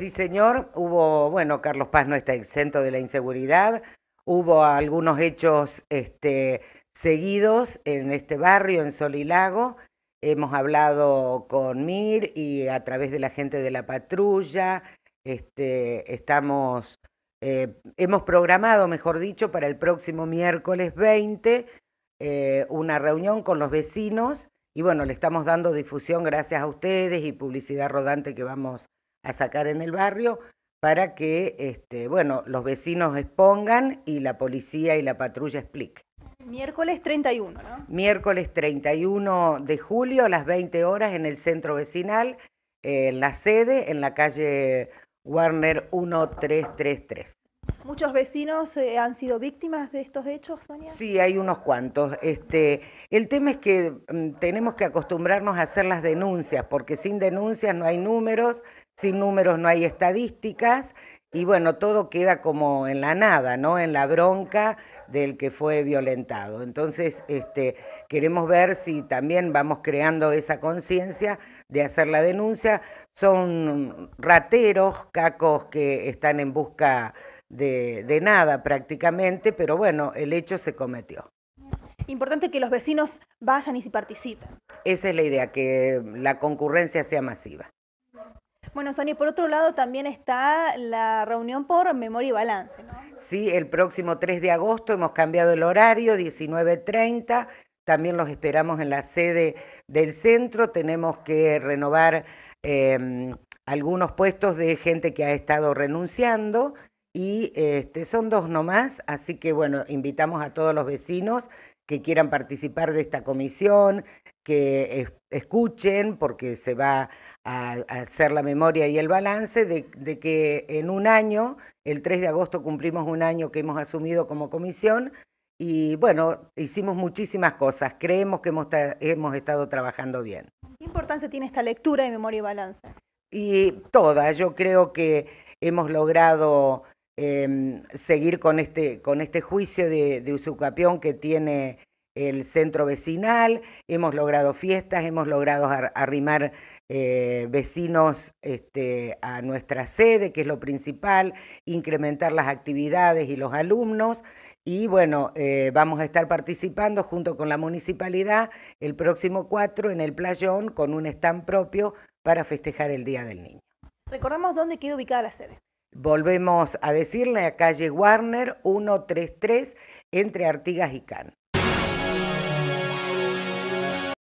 Sí, señor. Hubo, bueno, Carlos Paz no está exento de la inseguridad. Hubo algunos hechos este, seguidos en este barrio, en Solilago. Hemos hablado con Mir y a través de la gente de la patrulla. Este, estamos, eh, hemos programado, mejor dicho, para el próximo miércoles 20 eh, una reunión con los vecinos y bueno, le estamos dando difusión gracias a ustedes y publicidad rodante que vamos a sacar en el barrio para que, este, bueno, los vecinos expongan y la policía y la patrulla explique. Miércoles 31, ¿no? Miércoles 31 de julio a las 20 horas en el centro vecinal, en la sede, en la calle Warner 1333. ¿Muchos vecinos eh, han sido víctimas de estos hechos, Sonia? Sí, hay unos cuantos. Este, el tema es que mm, tenemos que acostumbrarnos a hacer las denuncias, porque sin denuncias no hay números, sin números no hay estadísticas y bueno, todo queda como en la nada, ¿no? En la bronca del que fue violentado. Entonces, este, queremos ver si también vamos creando esa conciencia de hacer la denuncia. Son rateros, cacos que están en busca de, de nada prácticamente, pero bueno, el hecho se cometió importante que los vecinos vayan y participen. Esa es la idea, que la concurrencia sea masiva. Bueno, Sonia, por otro lado también está la reunión por memoria y balance, ¿no? Sí, el próximo 3 de agosto hemos cambiado el horario, 19.30. También los esperamos en la sede del centro. Tenemos que renovar em, algunos puestos de gente que ha estado renunciando y este, son dos nomás, así que bueno, invitamos a todos los vecinos que quieran participar de esta comisión, que escuchen, porque se va a, hacer la memoria y el balance de, que en un año, el 3 de agosto cumplimos un año que hemos asumido como comisión, y bueno, hicimos muchísimas cosas. Creemos que hemos, hemos, estado trabajando bien. ¿Qué importancia tiene esta lectura de memoria y balance? Y toda, yo creo que hemos logrado Em, seguir con este, con este juicio de, usucapión que tiene el centro vecinal, hemos logrado fiestas, hemos logrado arrimar eh, vecinos este, a nuestra sede, que es lo principal, incrementar las actividades y los alumnos. Y bueno, eh, vamos a estar participando junto con la municipalidad el próximo 4 en el Playón con un stand propio para festejar el Día del Niño. Recordamos dónde queda ubicada la sede. Volvemos a decirle a calle Warner 133 entre Artigas y Can.